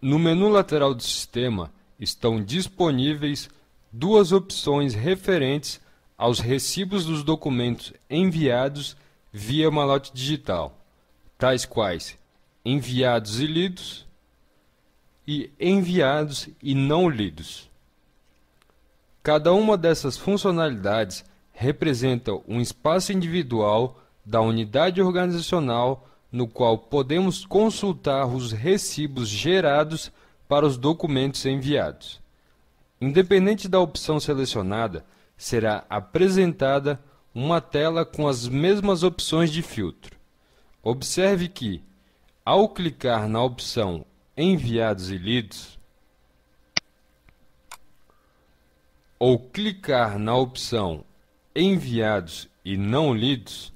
No menu lateral do sistema estão disponíveis duas opções referentes aos recibos dos documentos enviados via malote digital, tais quais enviados e lidos e enviados e não lidos. Cada uma dessas funcionalidades representa um espaço individual da unidade organizacional no qual podemos consultar os recibos gerados para os documentos enviados. Independente da opção selecionada, será apresentada uma tela com as mesmas opções de filtro. Observe que, ao clicar na opção Enviados e lidos, ou clicar na opção Enviados e não lidos,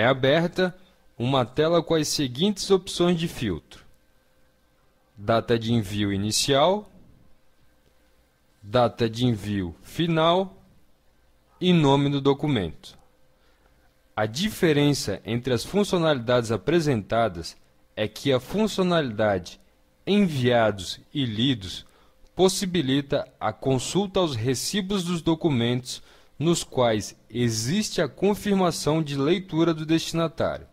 É aberta uma tela com as seguintes opções de filtro: data de envio inicial, data de envio final e nome do documento. A diferença entre as funcionalidades apresentadas é que a funcionalidade enviados e lidos possibilita a consulta aos recibos dos documentos nos quais existe a confirmação de leitura do destinatário.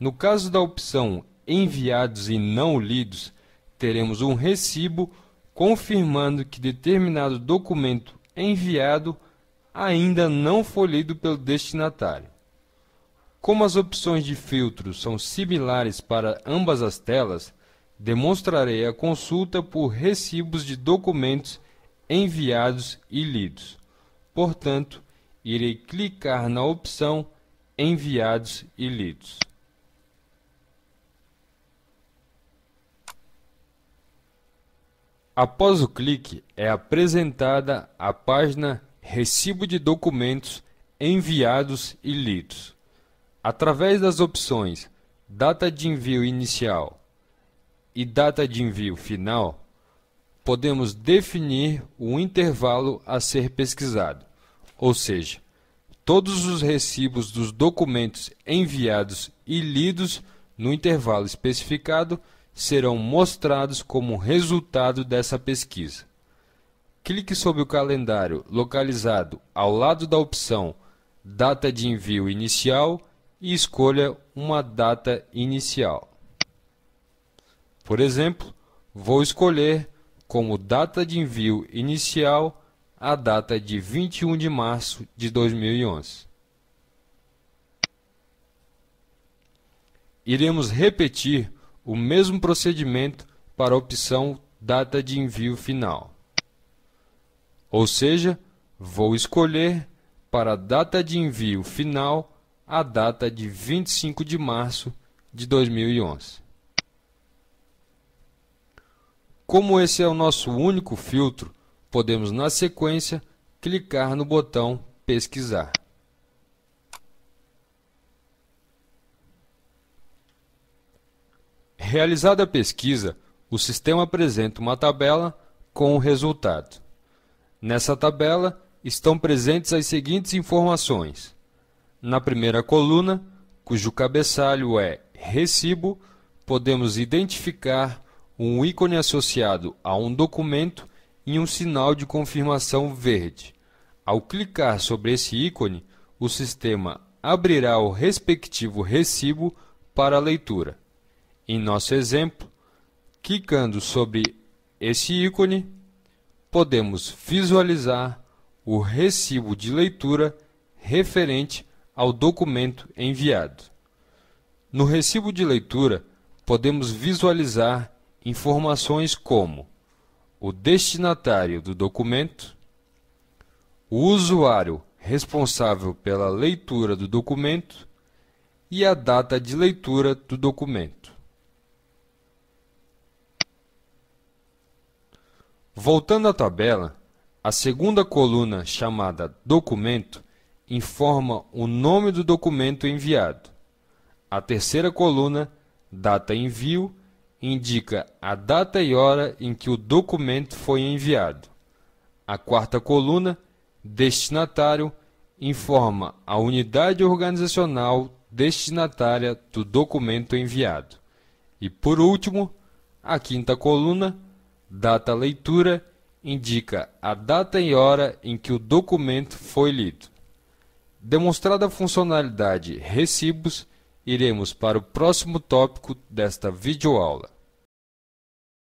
No caso da opção enviados e não lidos, teremos um recibo confirmando que determinado documento enviado ainda não foi lido pelo destinatário. Como as opções de filtro são similares para ambas as telas, demonstrarei a consulta por recibos de documentos enviados e lidos. Portanto, irei clicar na opção Enviados e lidos. Após o clique, é apresentada a página Recibo de documentos enviados e lidos. Através das opções Data de envio inicial e Data de envio final, podemos definir o intervalo a ser pesquisado, ou seja, todos os recibos dos documentos enviados e lidos no intervalo especificado serão mostrados como resultado dessa pesquisa. Clique sobre o calendário localizado ao lado da opção Data de envio inicial e escolha uma data inicial. Por exemplo, vou escolher como data de envio inicial a data de 21 de março de 2011. Iremos repetir o mesmo procedimento para a opção data de envio final. Ou seja, vou escolher para a data de envio final a data de 25 de março de 2011. Como esse é o nosso único filtro, podemos na sequência clicar no botão Pesquisar. Realizada a pesquisa, o sistema apresenta uma tabela com o resultado. Nessa tabela estão presentes as seguintes informações. Na primeira coluna, cujo cabeçalho é Recibo, podemos identificar um ícone associado a um documento e um sinal de confirmação verde. Ao clicar sobre esse ícone, o sistema abrirá o respectivo recibo para leitura. Em nosso exemplo, clicando sobre esse ícone, podemos visualizar o recibo de leitura referente ao documento enviado. No recibo de leitura, podemos visualizar informações como o destinatário do documento, o usuário responsável pela leitura do documento e a data de leitura do documento. Voltando à tabela, a segunda coluna, chamada Documento, informa o nome do documento enviado. A terceira coluna, Data envio indica a data e hora em que o documento foi enviado. A quarta coluna, destinatário, informa a unidade organizacional destinatária do documento enviado. E por último, a quinta coluna, data leitura, indica a data e hora em que o documento foi lido. Demonstrada a funcionalidade Recibos, iremos para o próximo tópico desta videoaula.